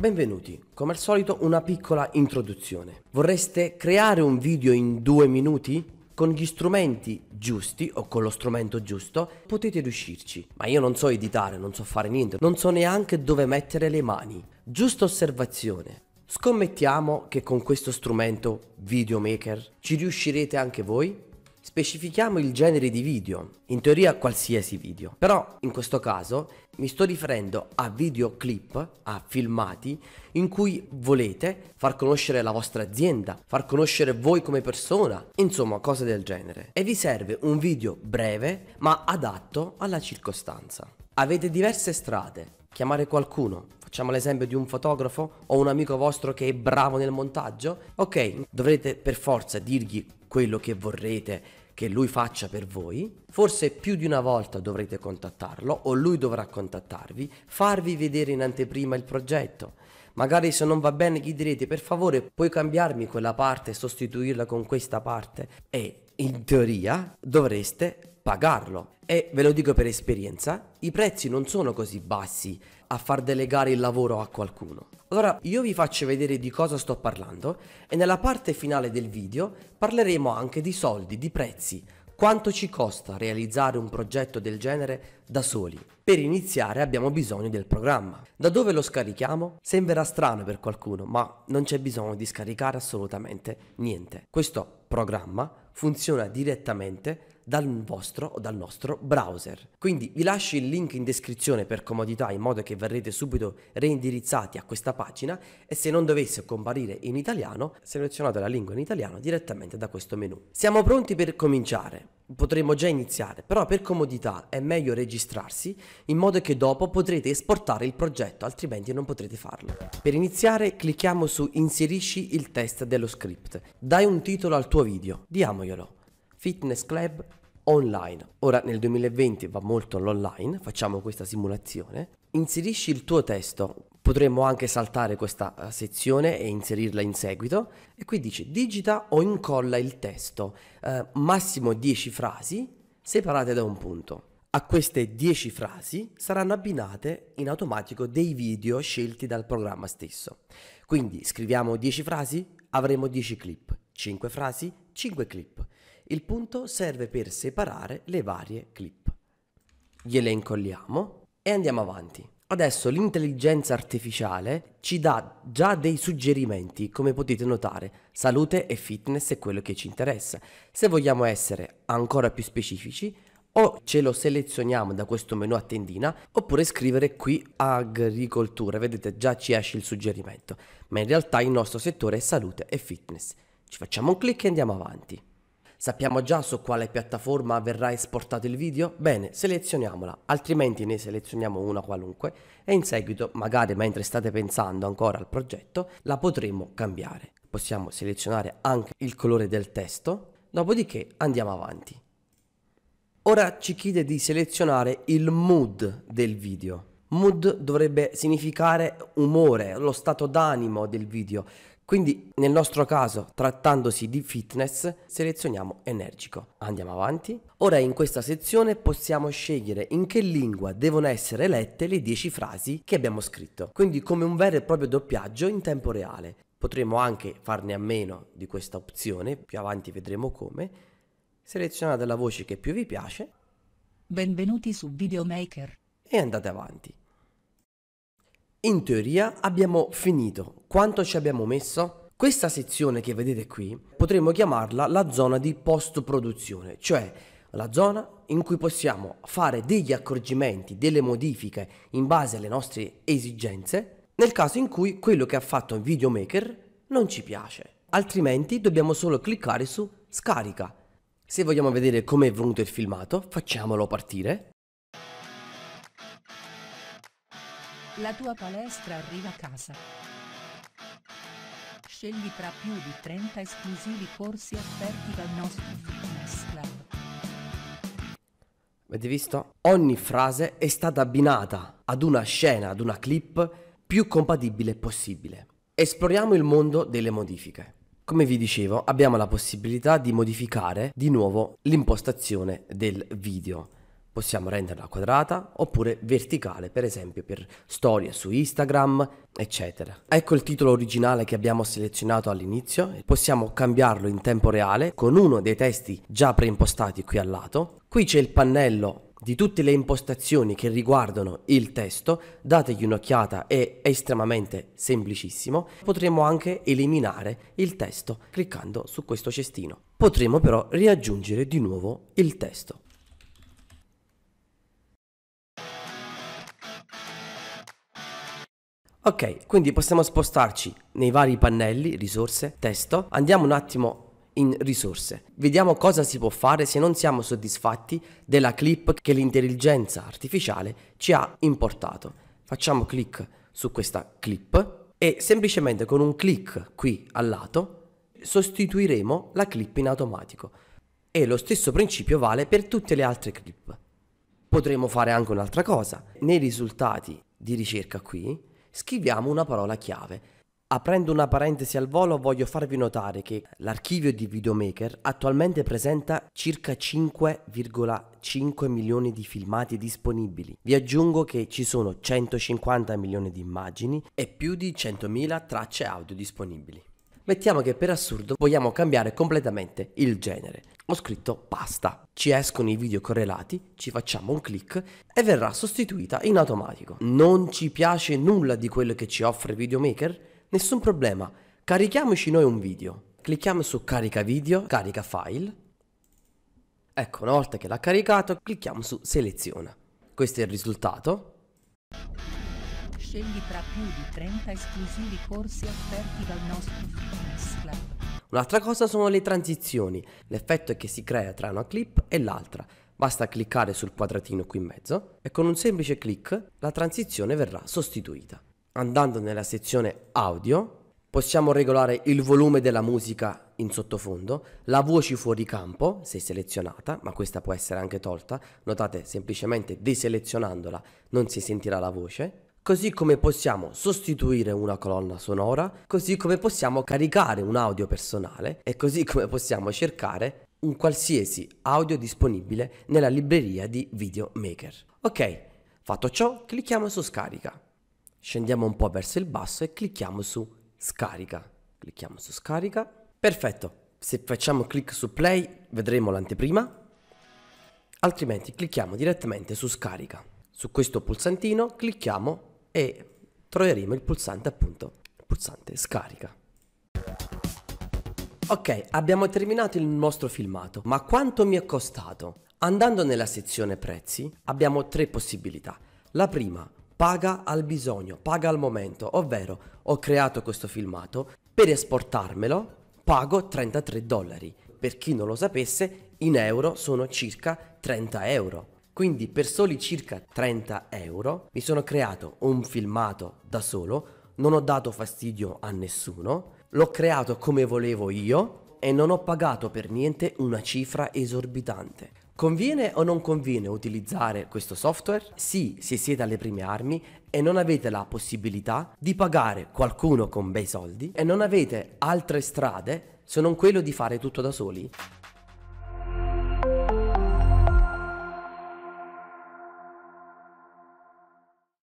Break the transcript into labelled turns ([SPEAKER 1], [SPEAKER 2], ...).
[SPEAKER 1] Benvenuti, come al solito una piccola introduzione. Vorreste creare un video in due minuti? Con gli strumenti giusti o con lo strumento giusto potete riuscirci, ma io non so editare, non so fare niente, non so neanche dove mettere le mani. Giusta osservazione. Scommettiamo che con questo strumento videomaker ci riuscirete anche voi specifichiamo il genere di video, in teoria qualsiasi video, però in questo caso mi sto riferendo a videoclip, a filmati in cui volete far conoscere la vostra azienda, far conoscere voi come persona, insomma cose del genere. E vi serve un video breve ma adatto alla circostanza. Avete diverse strade, chiamare qualcuno, facciamo l'esempio di un fotografo o un amico vostro che è bravo nel montaggio, ok, dovrete per forza dirgli quello che vorrete che lui faccia per voi, forse più di una volta dovrete contattarlo o lui dovrà contattarvi, farvi vedere in anteprima il progetto. Magari se non va bene gli direte per favore puoi cambiarmi quella parte e sostituirla con questa parte e in teoria dovreste pagarlo. E ve lo dico per esperienza, i prezzi non sono così bassi a far delegare il lavoro a qualcuno. Allora io vi faccio vedere di cosa sto parlando e nella parte finale del video parleremo anche di soldi, di prezzi, quanto ci costa realizzare un progetto del genere da soli? Per iniziare abbiamo bisogno del programma. Da dove lo scarichiamo? Sembrerà strano per qualcuno, ma non c'è bisogno di scaricare assolutamente niente. Questo programma funziona direttamente dal vostro o dal nostro browser. Quindi vi lascio il link in descrizione per comodità in modo che verrete subito reindirizzati a questa pagina e se non dovesse comparire in italiano selezionate la lingua in italiano direttamente da questo menu. Siamo pronti per cominciare potremmo già iniziare, però per comodità è meglio registrarsi in modo che dopo potrete esportare il progetto, altrimenti non potrete farlo. Per iniziare clicchiamo su inserisci il test dello script. Dai un titolo al tuo video, diamoglielo. Fitness Club online. Ora nel 2020 va molto all'online, facciamo questa simulazione. Inserisci il tuo testo, potremmo anche saltare questa eh, sezione e inserirla in seguito. E qui dice digita o incolla il testo, eh, massimo 10 frasi separate da un punto. A queste 10 frasi saranno abbinate in automatico dei video scelti dal programma stesso. Quindi scriviamo 10 frasi, avremo 10 clip, 5 frasi, 5 clip. Il punto serve per separare le varie clip. Gliele incolliamo e andiamo avanti. Adesso l'intelligenza artificiale ci dà già dei suggerimenti, come potete notare, salute e fitness è quello che ci interessa. Se vogliamo essere ancora più specifici, o ce lo selezioniamo da questo menu a tendina oppure scrivere qui agricoltura vedete già ci esce il suggerimento ma in realtà il nostro settore è salute e fitness ci facciamo un clic e andiamo avanti Sappiamo già su quale piattaforma verrà esportato il video? Bene, selezioniamola, altrimenti ne selezioniamo una qualunque e in seguito, magari mentre state pensando ancora al progetto, la potremo cambiare. Possiamo selezionare anche il colore del testo, dopodiché andiamo avanti. Ora ci chiede di selezionare il mood del video. Mood dovrebbe significare umore, lo stato d'animo del video. Quindi nel nostro caso, trattandosi di fitness, selezioniamo energico. Andiamo avanti. Ora in questa sezione possiamo scegliere in che lingua devono essere lette le 10 frasi che abbiamo scritto, quindi come un vero e proprio doppiaggio in tempo reale. Potremmo anche farne a meno di questa opzione, più avanti vedremo come. Selezionate la voce che più vi piace. Benvenuti su Videomaker e andate avanti. In teoria abbiamo finito. Quanto ci abbiamo messo? Questa sezione che vedete qui potremmo chiamarla la zona di post-produzione, cioè la zona in cui possiamo fare degli accorgimenti, delle modifiche in base alle nostre esigenze, nel caso in cui quello che ha fatto il videomaker non ci piace. Altrimenti dobbiamo solo cliccare su scarica. Se vogliamo vedere come è venuto il filmato, facciamolo partire. La tua palestra arriva a casa. Scegli tra più di 30 esclusivi corsi offerti dal nostro fitness club. Avete visto? Ogni frase è stata abbinata ad una scena, ad una clip più compatibile possibile. Esploriamo il mondo delle modifiche. Come vi dicevo, abbiamo la possibilità di modificare di nuovo l'impostazione del video Possiamo renderla quadrata oppure verticale, per esempio per storie su Instagram, eccetera. Ecco il titolo originale che abbiamo selezionato all'inizio. Possiamo cambiarlo in tempo reale con uno dei testi già preimpostati qui al lato. Qui c'è il pannello di tutte le impostazioni che riguardano il testo, dategli un'occhiata, è estremamente semplicissimo. Potremmo anche eliminare il testo cliccando su questo cestino. Potremmo però riaggiungere di nuovo il testo. Ok, quindi possiamo spostarci nei vari pannelli, risorse, testo. Andiamo un attimo in risorse. Vediamo cosa si può fare se non siamo soddisfatti della clip che l'intelligenza artificiale ci ha importato. Facciamo clic su questa clip e semplicemente con un clic qui al lato sostituiremo la clip in automatico. E lo stesso principio vale per tutte le altre clip. Potremmo fare anche un'altra cosa. Nei risultati di ricerca qui scriviamo una parola chiave. Aprendo una parentesi al volo voglio farvi notare che l'archivio di Videomaker attualmente presenta circa 5,5 milioni di filmati disponibili. Vi aggiungo che ci sono 150 milioni di immagini e più di 100.000 tracce audio disponibili. Mettiamo che per assurdo vogliamo cambiare completamente il genere ho scritto basta. Ci escono i video correlati, ci facciamo un clic e verrà sostituita in automatico. Non ci piace nulla di quello che ci offre Videomaker? Nessun problema, carichiamoci noi un video. Clicchiamo su carica video, carica file. Ecco, una volta che l'ha caricato, clicchiamo su seleziona. Questo è il risultato. Scegli tra più di 30 esclusivi corsi offerti dal nostro film Un'altra cosa sono le transizioni, l'effetto che si crea tra una clip e l'altra. Basta cliccare sul quadratino qui in mezzo e con un semplice clic la transizione verrà sostituita. Andando nella sezione audio possiamo regolare il volume della musica in sottofondo, la voce fuori campo se selezionata, ma questa può essere anche tolta, notate semplicemente deselezionandola non si sentirà la voce, così come possiamo sostituire una colonna sonora, così come possiamo caricare un audio personale e così come possiamo cercare un qualsiasi audio disponibile nella libreria di VideoMaker. Ok, fatto ciò clicchiamo su scarica, scendiamo un po' verso il basso e clicchiamo su scarica, clicchiamo su scarica, perfetto. Se facciamo clic su play vedremo l'anteprima, altrimenti clicchiamo direttamente su scarica. Su questo pulsantino clicchiamo e troveremo il pulsante appunto, il pulsante scarica. Ok, abbiamo terminato il nostro filmato, ma quanto mi è costato? Andando nella sezione prezzi abbiamo tre possibilità. La prima, paga al bisogno, paga al momento, ovvero ho creato questo filmato, per esportarmelo pago 33 dollari. Per chi non lo sapesse, in euro sono circa 30 euro. Quindi per soli circa 30 euro mi sono creato un filmato da solo, non ho dato fastidio a nessuno, l'ho creato come volevo io e non ho pagato per niente una cifra esorbitante. Conviene o non conviene utilizzare questo software? Sì, se siete alle prime armi e non avete la possibilità di pagare qualcuno con bei soldi e non avete altre strade se non quello di fare tutto da soli.